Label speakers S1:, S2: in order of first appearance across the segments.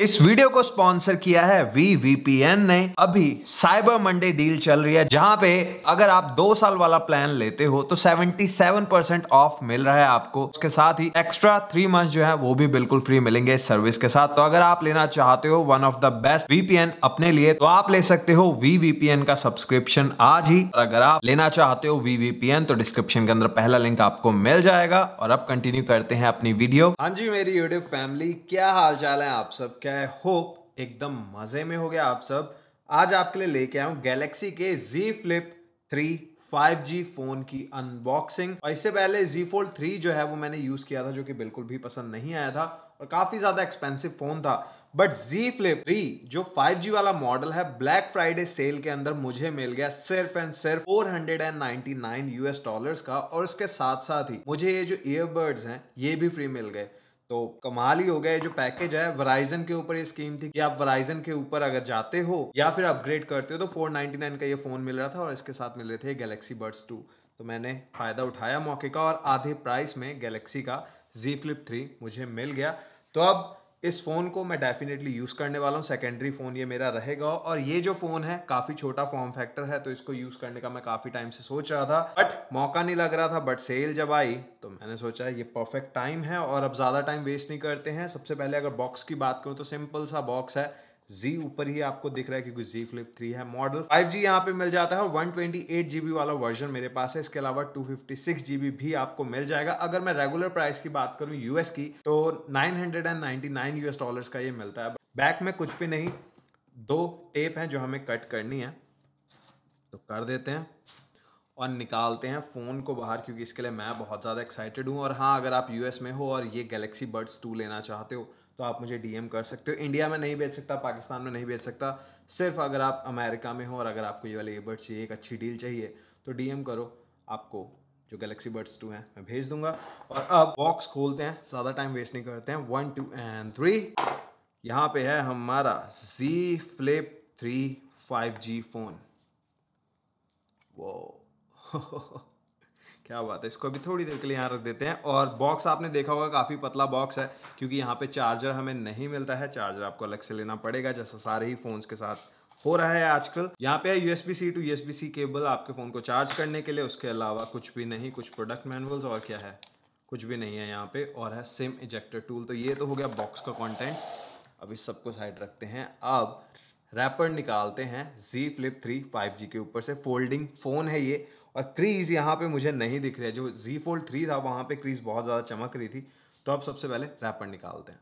S1: इस वीडियो को स्पॉन्सर किया है एन ने अभी साइबर मंडे डील चल रही है जहां पे अगर आप दो साल वाला प्लान लेते हो तो 77 परसेंट ऑफ मिल रहा है आपको उसके साथ ही एक्स्ट्रा थ्री मंथ जो है वो भी बिल्कुल फ्री मिलेंगे सर्विस के साथ तो अगर आप लेना चाहते हो one of the best VPN अपने लिए तो आप ले सकते हो एन का सब्सक्रिप्शन आज ही और अगर आप लेना चाहते हो वीवीपीएन तो डिस्क्रिप्शन के अंदर पहला लिंक आपको मिल जाएगा और अब कंटिन्यू करते हैं अपनी वीडियो हाँ जी मेरी यूट्यूब फैमिली क्या हाल चाल है आप सब क्या है होप एकदम मज़े में हो गया आप सब आज आपके लिए लेके आया हूँ गैलेक्सी के Z Flip 3 5G फ़ोन की अनबॉक्सिंग और इससे पहले Z Fold 3 जो है वो मैंने यूज़ किया था जो कि बिल्कुल भी पसंद नहीं आया था और काफ़ी ज़्यादा एक्सपेंसिव फ़ोन था बट Z Flip 3 जो 5G वाला मॉडल है ब्लैक फ्राइडे सेल के अंदर मुझे मिल गया सिर्फ एंड सिर्फ 499 यूएस डॉलर का और उसके साथ साथ ही मुझे ये जो ईयरबर्ड्स हैं ये भी फ्री मिल गए तो कमाल ही हो गया जो पैकेज है वराइजन के ऊपर ये स्कीम थी कि आप वराइजन के ऊपर अगर जाते हो या फिर अपग्रेड करते हो तो 499 का ये फ़ोन मिल रहा था और इसके साथ मिल रहे थे गैलेक्सी बर्ड्स टू तो मैंने फ़ायदा उठाया मौके का और आधे प्राइस में गैलेक्सी का जी फ्लिप थ्री मुझे मिल गया तो अब इस फ़ोन को मैं डेफिनेटली यूज़ करने वाला हूँ सेकेंडरी फ़ोन ये मेरा रहेगा और ये जो फ़ोन है काफ़ी छोटा फॉर्म फैक्टर है तो इसको यूज़ करने का मैं काफ़ी टाइम से सोच रहा था बट मौका नहीं लग रहा था बट सेल जब आई तो मैंने सोचा ये परफेक्ट टाइम है और अब ज़्यादा टाइम वेस्ट नहीं करते हैं सबसे पहले अगर बॉक्स की बात करूँ तो सिंपल सा बॉक्स है Z ऊपर ही आपको दिख रहा है क्योंकि जी फ्लिप थ्री है मॉडल 5G जी यहाँ पे मिल जाता है और वन ट्वेंटी वाला वर्जन मेरे पास है इसके अलावा टू फिफ्टी भी आपको मिल जाएगा अगर मैं रेगुलर प्राइस की बात करूँ यूएस की तो नाइन हंड्रेड यूएस डॉलर का ये मिलता है बैक में कुछ भी नहीं दो टेप हैं जो हमें कट करनी है तो कर देते हैं और निकालते हैं फ़ोन को बाहर क्योंकि इसके लिए मैं बहुत ज़्यादा एक्साइटेड हूँ और हाँ अगर आप यूएस में हो और ये गैलेक्सी बर्ड्स टू लेना चाहते हो तो आप मुझे डीएम कर सकते हो इंडिया में नहीं बेच सकता पाकिस्तान में नहीं बेच सकता सिर्फ अगर आप अमेरिका में हो और अगर आपको ये वाले ईयरबड्स चाहिए एक अच्छी डील चाहिए तो डीएम करो आपको जो गैलेक्सी बर्ड्स टू हैं मैं भेज दूंगा और अब बॉक्स खोलते हैं ज़्यादा टाइम वेस्ट नहीं करते हैं वन टू एंड थ्री यहाँ पे है हमारा Z flip three five G phone वो क्या बात है इसको अभी थोड़ी देर के लिए यहाँ रख देते हैं और बॉक्स आपने देखा होगा काफ़ी पतला बॉक्स है क्योंकि यहाँ पे चार्जर हमें नहीं मिलता है चार्जर आपको अलग से लेना पड़ेगा जैसा सारे ही फ़ोन्स के साथ हो रहा है आजकल यहाँ पे है USB C to USB C cable आपके फ़ोन को चार्ज करने के लिए उसके अलावा कुछ भी नहीं कुछ प्रोडक्ट मैनुअल्स और क्या है कुछ भी नहीं है यहाँ पे और है सिम इजेक्टर टूल तो ये तो हो गया बॉक्स का कॉन्टेंट अब इस सबको साइड रखते हैं अब रैपर निकालते हैं फ्लिप थ्री फाइव जी के ऊपर से फोल्डिंग फ़ोन है ये और क्रीज यहाँ पे मुझे नहीं दिख रहा है जो जी फोल्ड थ्री था वहाँ पे क्रीज बहुत ज़्यादा चमक रही थी तो अब सबसे पहले रैपर निकालते हैं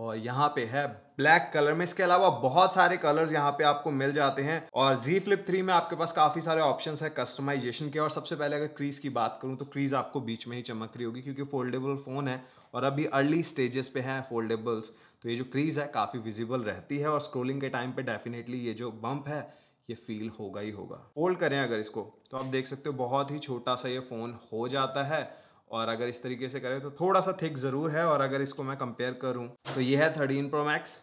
S1: और यहाँ पे है ब्लैक कलर में इसके अलावा बहुत सारे कलर्स यहाँ पे आपको मिल जाते हैं और Z Flip 3 में आपके पास काफ़ी सारे ऑप्शंस है कस्टमाइजेशन के और सबसे पहले अगर क्रीज की बात करूँ तो क्रीज आपको बीच में ही चमक रही होगी क्योंकि फोल्डेबल फ़ोन है और अभी अर्ली स्टेजेस पे हैं फोल्डेबल्स तो ये जो क्रीज है काफ़ी विजिबल रहती है और स्क्रोलिंग के टाइम पे डेफिनेटली ये जो बम्प है ये फील होगा ही होगा होल्ड करें अगर इसको तो आप देख सकते हो बहुत ही छोटा सा ये फ़ोन हो जाता है और अगर इस तरीके से करें तो थोड़ा सा थिक ज़रूर है और अगर इसको मैं कंपेयर करूं तो ये है थर्टीन प्रो मैक्स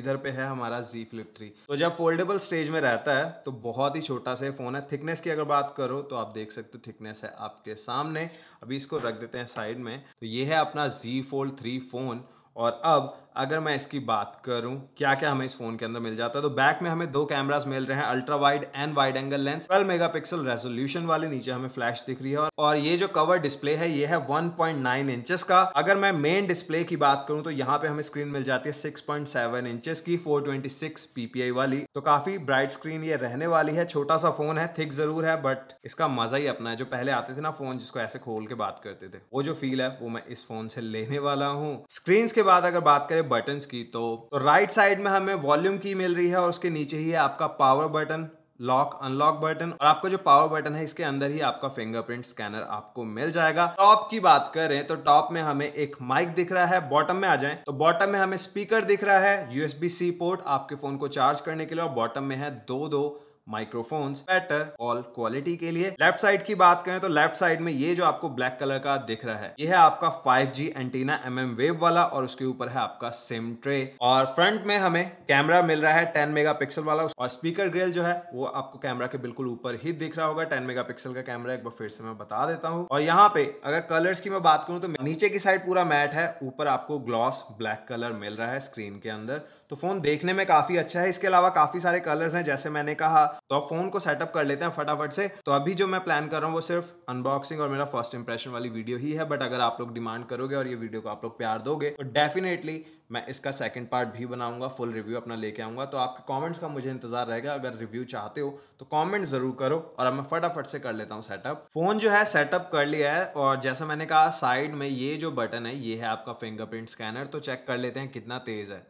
S1: इधर पे है हमारा Z Flip 3 तो जब फोल्डेबल स्टेज में रहता है तो बहुत ही छोटा सा फ़ोन है थिकनेस की अगर बात करो तो आप देख सकते हो थिकनेस है आपके सामने अभी इसको रख देते हैं साइड में तो ये है अपना Z Fold 3 फ़ोन और अब अगर मैं इसकी बात करूं क्या क्या हमें इस फोन के अंदर मिल जाता है तो बैक में हमें दो कैमरास मिल रहे हैं ultra wide and wide angle lens 12 megapixel resolution वाले नीचे हमें फ्लैश दिख रही है और ये जो कवर डिस्प्ले है ये है 1.9 पॉइंट इंचेस का अगर मैं मेन डिस्प्ले की बात करूं तो यहाँ पे हमें स्क्रीन मिल जाती है सिक्स पॉइंट सेवन इंचेस की फोर ट्वेंटी सिक्स पीपीआई वाली तो काफी ब्राइट स्क्रीन ये रहने वाली है छोटा सा फोन है थिक जरूर है बट इसका मजा ही अपना है जो पहले आते थे ना फोन जिसको ऐसे खोल के बात करते थे वो जो फील है वो मैं इस फोन से लेने वाला हूँ स्क्रीन के बाद अगर बात करें है बटन्स की तो, तो राइट साइड में हमें वॉल्यूम की मिल रही है और उसके नीचे ही है आपका power button lock unlock button और आपका जो पावर बटन है इसके अंदर ही आपका फिंगरप्रिंट स्कैनर आपको मिल जाएगा टॉप की बात करें तो टॉप में हमें एक माइक दिख रहा है बॉटम में आ जाए तो बॉटम में हमें स्पीकर दिख रहा है यूएसबी सी पोर्ट आपके फोन को चार्ज करने के लिए और बॉटम में है दो दो माइक्रोफोन्स बेटर ऑल क्वालिटी के लिए लेफ्ट साइड की बात करें तो लेफ्ट साइड में ये जो आपको ब्लैक कलर का दिख रहा है ये है आपका 5G एंटीना एमएम वेव वाला और उसके ऊपर है आपका सिम ट्रे और फ्रंट में हमें कैमरा मिल रहा है 10 मेगापिक्सल वाला और स्पीकर ग्रिल जो है वो आपको कैमरा के बिल्कुल ऊपर ही दिख रहा होगा मेगा पिक्सल का कैमरा एक बार फिर से मैं बता देता हूँ और यहाँ पे अगर कलर्स की मैं बात करूँ तो नीचे की साइड पूरा मैट है ऊपर आपको ग्लॉस ब्लैक कलर मिल रहा है स्क्रीन के अंदर तो फोन देखने में काफी अच्छा है इसके अलावा काफी सारे कलर्स हैं जैसे मैंने कहा तो आप फोन को सेटअप कर लेते हैं फटाफट से तो अभी जो मैं प्लान कर रहा हूँ वो सिर्फ अनबॉक्सिंग और मेरा फर्स्ट इंप्रेशन वाली वीडियो ही है बट अगर आप लोग डिमांड करोगे और ये वीडियो को आप लोग प्यार दोगे तो डेफिनेटली मैं इसका सेकंड पार्ट भी बनाऊंगा फुल रिव्यू अपना लेके आऊंगा तो आपके कमेंट्स का मुझे इंतजार रहेगा अगर रिव्यू चाहते हो तो कमेंट जरूर करो और अब मैं फटाफट से कर लेता हूँ सेटअप फोन जो है सेटअप कर लिया है और जैसा मैंने कहा साइड में ये जो बटन है ये है आपका फिंगरप्रिंट स्कैनर तो चेक कर लेते हैं कितना तेज है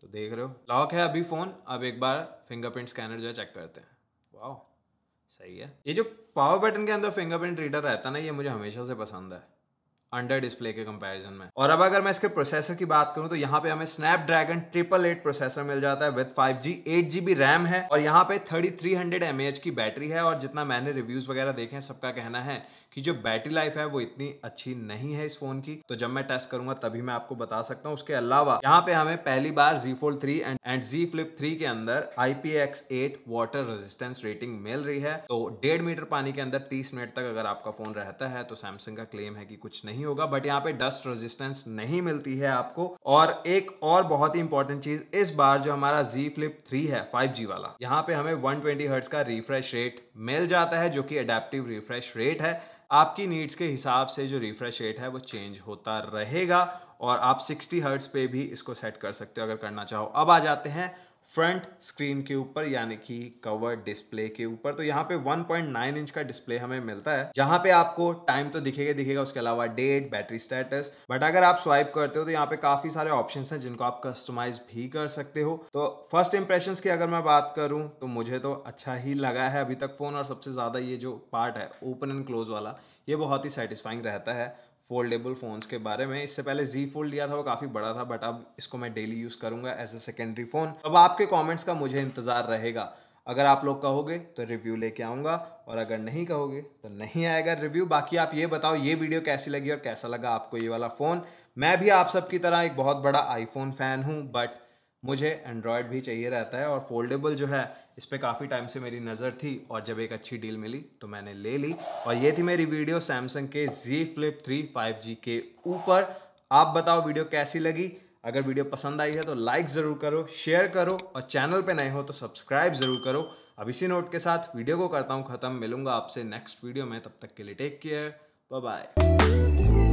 S1: तो देख रहे हो लॉक है अभी फ़ोन अब एक बार फिंगरप्रिंट स्कैनर जो है चेक करते हैं वाह सही है ये जो पावर बटन के अंदर फिंगरप्रिंट रीडर रहता है ना ये मुझे हमेशा से पसंद है अंडर डिस्प्ले के कंपैरिजन में और अब अगर मैं इसके प्रोसेसर की बात करूं तो यहाँ पे हमें snapdragon triple eight processor मिल जाता है with five G eight GB RAM है और यहाँ पे thirty three hundred M H की बैटरी है और जितना मैंने रिव्यूज वगैरह देखे हैं सबका कहना है कि जो बैटरी लाइफ है वो इतनी अच्छी नहीं है इस फोन की तो जब मैं टेस्ट करूंगा तभी मैं आपको बता सकता हूँ उसके अलावा यहाँ पे हमें पहली बार Z fold three and Z flip three के अंदर I P X eight water resistance rating मिल रही है तो डेढ़ मीटर पानी के अंदर तीस मिनट तक अगर आपका फोन रहता है तो सैमसंग का क्लेम है कि कुछ नहीं नहीं होगा बट यहाँ पे डस्ट रेजिस्टेंस नहीं मिलती है आपको और एक और बहुत ही इंपॉर्टेंट चीज इस बार जो हमारा Z Flip 3 है 5G वाला यहाँ पे हमें 120 ट्वेंटी का रिफ्रेश रेट मिल जाता है जो कि अडेप्टिव रिफ्रेश रेट है आपकी नीड्स के हिसाब से जो रिफ्रेश रेट है वो चेंज होता रहेगा और आप 60 हर्ट्स पे भी इसको सेट कर सकते हो अगर करना चाहो अब आ जाते हैं फ्रंट स्क्रीन के ऊपर यानी कि कवर डिस्प्ले के ऊपर तो यहाँ पे 1.9 इंच का डिस्प्ले हमें मिलता है जहाँ पे आपको टाइम तो दिखेगा दिखेगा उसके अलावा डेट बैटरी स्टेटस बट अगर आप स्वाइप करते हो तो यहाँ पे काफी सारे ऑप्शन हैं जिनको आप कस्टमाइज भी कर सकते हो तो फर्स्ट इंप्रेशन की अगर मैं बात करूँ तो मुझे तो अच्छा ही लगा है अभी तक फोन और सबसे ज्यादा ये जो पार्ट है ओपन एंड क्लोज वाला ये बहुत ही सेटिस्फाइंग रहता है फोल्डेबल फ़ोन्स के बारे में इससे पहले जी फोल्ड लिया था वो काफ़ी बड़ा था बट अब इसको मैं डेली यूज़ करूँगा एज अ सेकेंडरी फ़ोन अब आपके कॉमेंट्स का मुझे इंतज़ार रहेगा अगर आप लोग कहोगे तो रिव्यू लेके आऊँगा और अगर नहीं कहोगे तो नहीं आएगा रिव्यू बाकी आप ये बताओ ये वीडियो कैसी लगी और कैसा लगा आपको ये वाला फ़ोन मैं भी आप सबकी तरह एक बहुत बड़ा आईफोन फ़ैन हूँ बट मुझे एंड्रॉयड भी चाहिए रहता है और फोल्डेबल जो है इस पर काफ़ी टाइम से मेरी नज़र थी और जब एक अच्छी डील मिली तो मैंने ले ली और ये थी मेरी वीडियो सैमसंग के Z Flip 3 5G के ऊपर आप बताओ वीडियो कैसी लगी अगर वीडियो पसंद आई है तो लाइक ज़रूर करो शेयर करो और चैनल पे नए हो तो सब्सक्राइब ज़रूर करो अब इसी नोट के साथ वीडियो को करता हूँ ख़त्म मिलूंगा आपसे नेक्स्ट वीडियो में तब तक के लिए टेक केयर बाय बाय